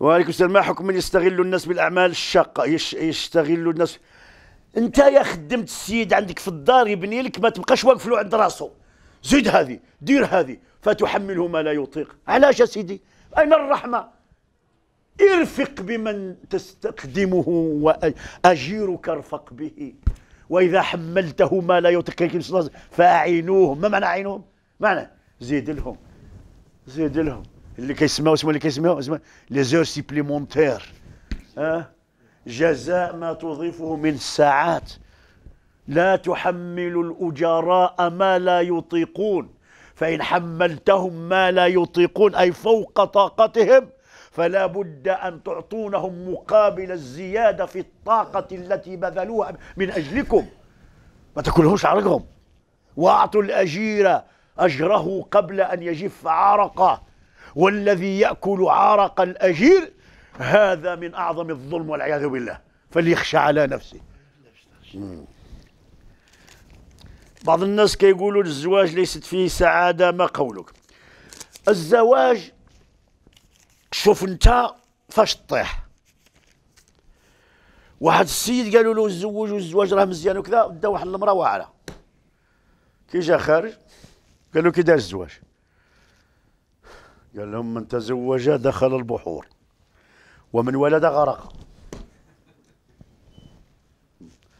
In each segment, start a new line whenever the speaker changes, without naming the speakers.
وعليكم السلام ما حكم من يستغل الناس بالاعمال الشاقه يش يستغل الناس انت يا خدمت السيد عندك في الدار يبني لك ما تبقاش واقف له عند راسه زيد هذه دير هذه فتحمله ما لا يطيق علاش يا سيدي اين الرحمه ارفق بمن تستخدمه واجيرك ارفق به واذا حملته ما لا يطيق فاعينوه ما معنى اعينوهم معنى زيد لهم زيد لهم اللي كيسمعوا اسمه اللي كيسمعوا اسمه لي زور سيبليمونتير أه؟ جزاء ما تضيفه من الساعات لا تحمل الأجراء ما لا يطيقون فإن حملتهم ما لا يطيقون أي فوق طاقتهم فلا بد أن تعطونهم مقابل الزيادة في الطاقة التي بذلوها من أجلكم ما تاكلهمش عرقهم وأعطوا الأجير أجره قبل أن يجف عرقه والذي يأكل عرق الأجير هذا من أعظم الظلم والعياذ بالله فليخشى على نفسه بعض الناس كيقولوا الزواج ليست فيه سعادة ما قولك الزواج شوف انت فاش طيح واحد السيد قالوا له تزوج والزواج راه مزيان وكذا دا واحد المراه واعره كي جا خارج قال له كي دار الزواج قال لهم من تزوج دخل البحور ومن ولد غرق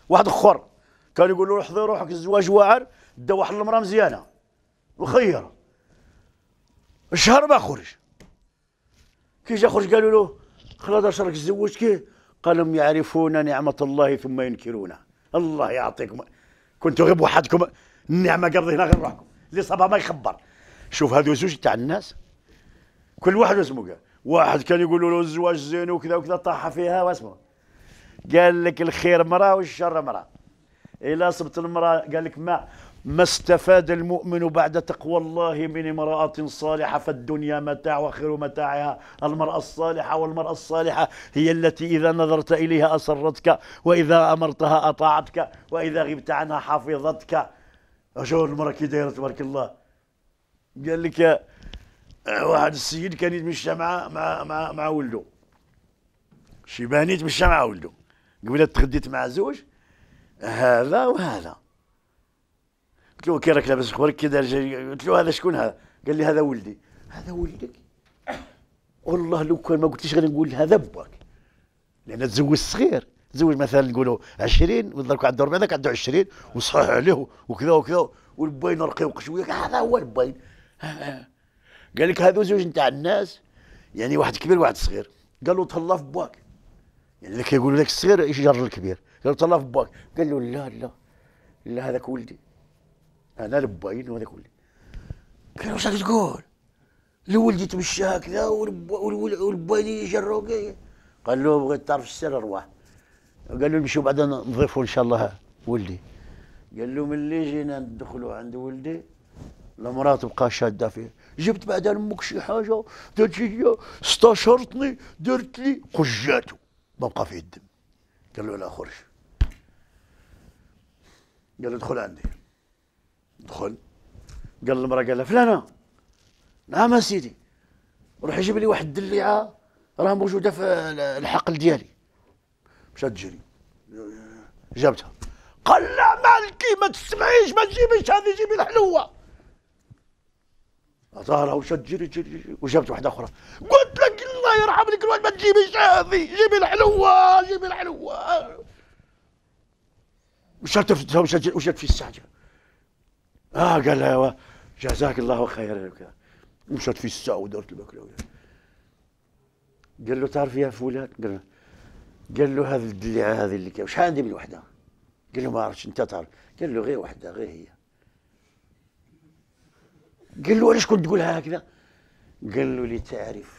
واحد اخر كان يقول له احضر روحك الزواج واعر دا واحد المراه مزيانه وخير الشهر ما خرج كي جا خرج قالوا له خلاص اشرك تزوجت كي قال لهم يعرفون نعمه الله ثم ينكرونها الله يعطيكم كنتوا غير بوحدكم النعمه قبل هنا غير روحكم اللي صابها ما يخبر شوف هذو زوج تاع الناس كل واحد اسمه قال واحد كان يقولوا له الزواج زين وكذا وكذا طاح فيها واسمه قال لك الخير مرأة والشر مرأة إلى صبت المرأة قال لك ما ما استفاد المؤمن بعد تقوى الله من امرأة صالحة فالدنيا متاع وخير متاعها المرأة الصالحة والمرأة الصالحة هي التي إذا نظرت إليها أسرتك وإذا أمرتها أطاعتك وإذا غبت عنها حفظتك أشوف المرأة كي دايرة تبارك الله قال لك أه، واحد السيد كان يتمشى مع مع مع, مع ولده شيباني يتمشى مع ولده قبل تغديت مع زوج هذا وهذا قلت له كي راك لاباس خبرك كي جاي قلت له هذا شكون هذا قال لي هذا ولدي هذا ولدك والله لو كان ما قلتليش غادي نقول هذا باك لان تزوج صغير تزوج مثلا نقولوا 20 ودرك عنده 40 هذاك عنده 20 وصحيح عليه وكذا وكذا والباين رقيق شويه هذا هو الباين قال لك هذو زوج نتاع الناس يعني واحد كبير واحد صغير قال له تهلا في باك يعني اللي كيقولوا لك الصغير يشجر الكبير قال له تهلا في باك قال له لا لا لا هذاك ولدي انا رباين وهذاك ولدي قال له واش تقول لولدي تمشى هكذا والبايني يجروا قال له بغيت تعرف السر ارواح قال له نمشيو بعدا نضيفوا ان شاء الله ولدي قال له ملي جينا ندخلوا عند ولدي المراه بقى شاده فيه جبت بعد امك شي حاجه درت لي استشرتني درت لي قجاته ما بقى فيه الدم قال له لا خرج قال له ادخل عندي دخل قال المراه قال لها فلانه نعم سيدي روح جيب لي واحد الدليعه راه موجوده في الحقل ديالي مشات تجري جابتها قال لا مالكي ما تسمعيش ما تجيبيش هذه جيبي الحلوه ظهر وشد جري جري وجابت واحده اخرى قلت لك الله يرحم لك الوالد ما تجيبيش هذه جيبي الحلوه جيبي الحلوه وشرت في وشرت في الساعه اه قال لها جزاك الله خيرا مشات في الساعه ودارت الماكله قال له تعرف يا فلان قال له قال له هذه الدليعه هذه اللي كاين شحال عندي من وحده قال له ما عرفتش انت تعرف قال له غير وحده غير هي قال له علاش كنت تقول هكذا قال له لتعرف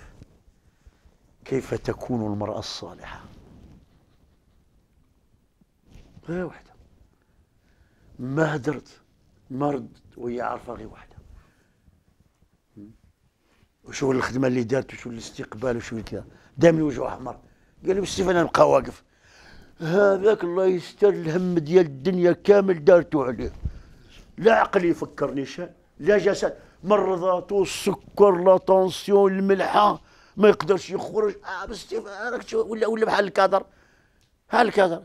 كيف تكون المرأة الصالحة غير وحدة ما هدرت ما ردت وهي عارفة غير وحدة وشو الخدمة اللي دارت وشو الاستقبال وشو كذا دائما وجهه أحمر قال له بالسيف أنا نبقى واقف هذاك الله يستر الهم ديال الدنيا كامل دارته عليه لا عقل يفكرني شيء لا جسد مرضاته السكر لا طونسيون الملحه ما يقدرش يخرج آه بس راك ولا ولا بحال الكادر بحال الكادر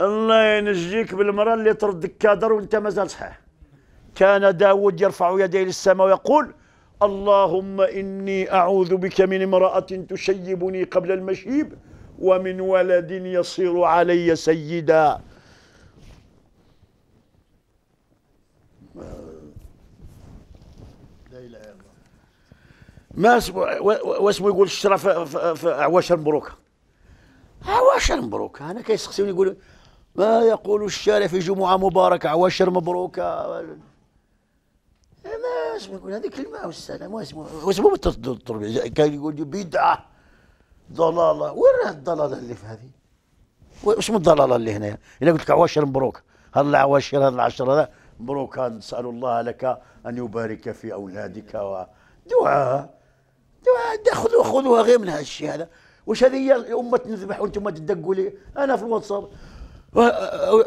الله ينجيك بالمرأة اللي ترد كادر وانت مازال صحيح كان داود يرفع يديه للسماء ويقول اللهم إني أعوذ بك من امرأة تشيبني قبل المشيب ومن ولد يصير علي سيداً ما واسمو يقول الشرا في عواشر مبروكه عواشر مبروكه انا كيسقسيوني يقول ما يقول الشارع في جمعه مباركه عواشر مبروكه ما اسمو يقول هذه كلمه استاذ واسمو واسمو التربيه كان يقول بدعه ضلاله وين راه الضلاله اللي في هذه واسمه الضلاله اللي هنايا انا قلت لك عواشر مبروكه هاد العواشر هاد العشر هذا مبروك نسال الله لك ان يبارك في اولادك و دعاء خذوها خذوها غير من هالشيء هذا وش هذه امه نذبح وانتم ما تدقوا لي انا في الواتساب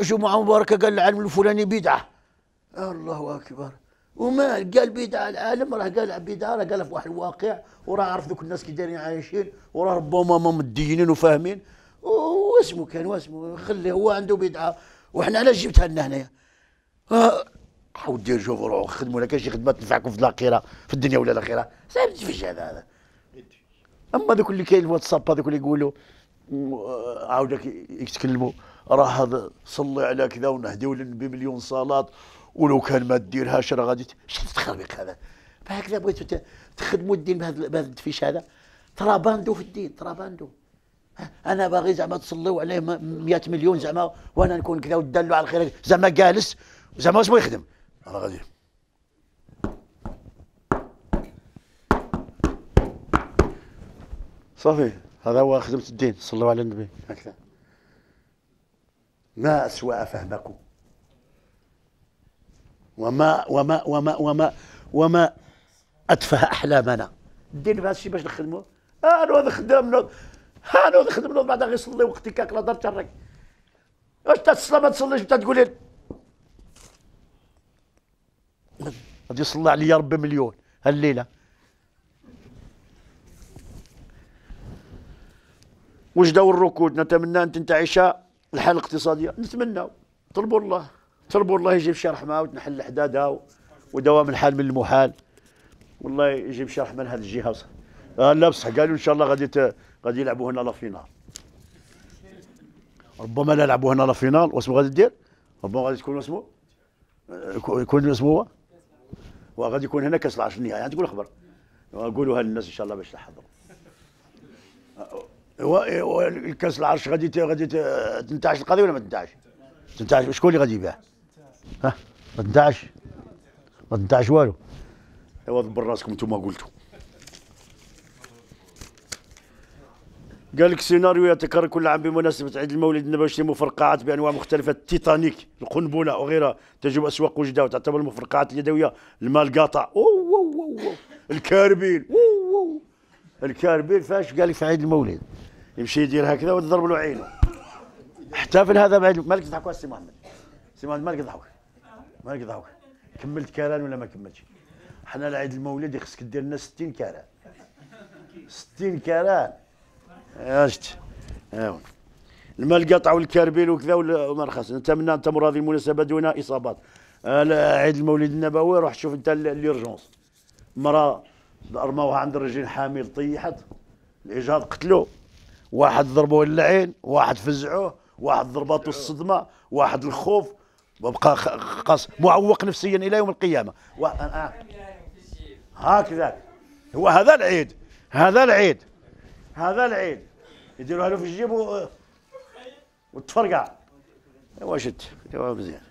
جمعه مباركه قال العالم الفلاني بدعه الله اكبر وما قال بدعه العالم راه قال بدعه راه قالها في واحد الواقع وراه عارف ذوك الناس كي دايرين عايشين وراه ربما ما مدينين وفاهمين واسمه كان واسمه خليه هو عنده بدعه وحنا علاش جبتها لنا هنايا حاول دير جو خدموا لك شي خدمه تنفعكم في الاخره في الدنيا ولا الاخره صعيب تفيش هذا هذا اما ذوك اللي كاين الواتساب هذوك اللي يقولوا آه، عاودك يتكلموا راه هذا صلي على كذا ونهديو للنبي مليون صلاه ولو كان ما ديرهاش راه غادي شفت تخربيق هذا فهكذا بغيتوا تخدموا الدين بهذا التفيش هذا ترى باندو في الدين ترى باندو انا باغي زعما تصليو عليه 100 مليون زعما وانا نكون كذا وتدلوا على الخير زعما جالس زعما واش ما يخدم انا غادي صافي هذا هو خدمة الدين صلوا على النبي هكذا ما أسوأ فهمكم وما وما وما وما وما أتفه أحلامنا الدين بهذا الشيء باش نخدموا أنا هذا خدام نوض أنا هذا خدام نوض بعدا غير صلي وقتي كاك لا دار تشرك واش تصلى ما تصليش تقولي تقول غادي يصلى عليا ربي مليون هالليله واش داو الركود نتمنى ان تنتعش الحاله الاقتصاديه نتمناو طلبوا الله طلبوا الله يجيب شي رحمه وتنحل حدادها ودوام الحال من المحال والله يجيب شي رحمه لهذ الجهه وصح. آه لا بصح قالوا ان شاء الله غادي غادي يلعبوا هنا لا فينال ربما لا يلعبوا هنا لا فينال واش غادي دير ربما غادي تكون اسمه يكون اسمه هو وغادي يكون هنا كاس العرش النهائي يعني تقول الخبر قولوها للناس ان شاء الله باش تحضروا أه،
هو
الكاس العرش غادي غادي تنتعش القضيه ولا ما تنتعش؟ تنتعش شكون اللي غادي يبيع؟ ها ما تنتعش ما تنتعش والو ايوا دبر راسكم انتم قلتوا قال لك سيناريو يتكرر كل عام بمناسبة عيد المولد النبوي يتم مفرقعات بأنواع مختلفة التيتانيك القنبلة وغيرها تجب أسواق وجدة وتعتبر المفرقعات اليدوية الماء القاطع الكاربين الكاربين فاش قال لك في عيد المولد يمشي يدير هكذا وتضرب له عينه احتفل هذا بعيد مالك تضحكوا السي محمد السي محمد مالك تضحكوا مالك تضحكوا كملت كاران ولا ما كملتش حنا لعيد المولد خصك دير لنا 60 كاران 60 كاران اشت ايوا آه. الماء القطع والكربيل وكذا وما رخص انت منا انت المناسبه دون اصابات آه، عيد المولد النبوي روح شوف انت ليرجونس مراه رموها عند الرجل حامل طيحت الاجهاض قتلو واحد ضربوه للعين واحد فزعوه واحد ضربته الصدمه واحد الخوف وبقى قص معوق نفسيا الى يوم القيامه آه، هكذا هو هذا العيد هذا العيد هذا العيد يديروها له في الجيب وتفرقع إيه، انت مزيان إيه،